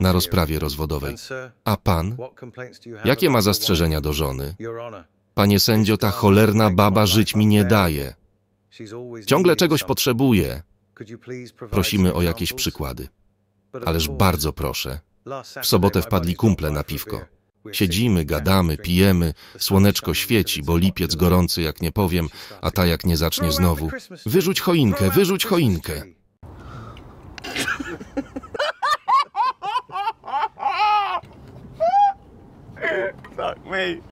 na rozprawie rozwodowej. A pan? Jakie ma zastrzeżenia do żony? Panie sędzio, ta cholerna baba żyć mi nie daje. Ciągle czegoś potrzebuje. Prosimy o jakieś przykłady. Ależ bardzo proszę. W sobotę wpadli kumple na piwko. Siedzimy, gadamy, pijemy, słoneczko świeci, bo lipiec gorący, jak nie powiem, a ta jak nie zacznie znowu. Wyrzuć choinkę, wyrzuć choinkę. Fuck me.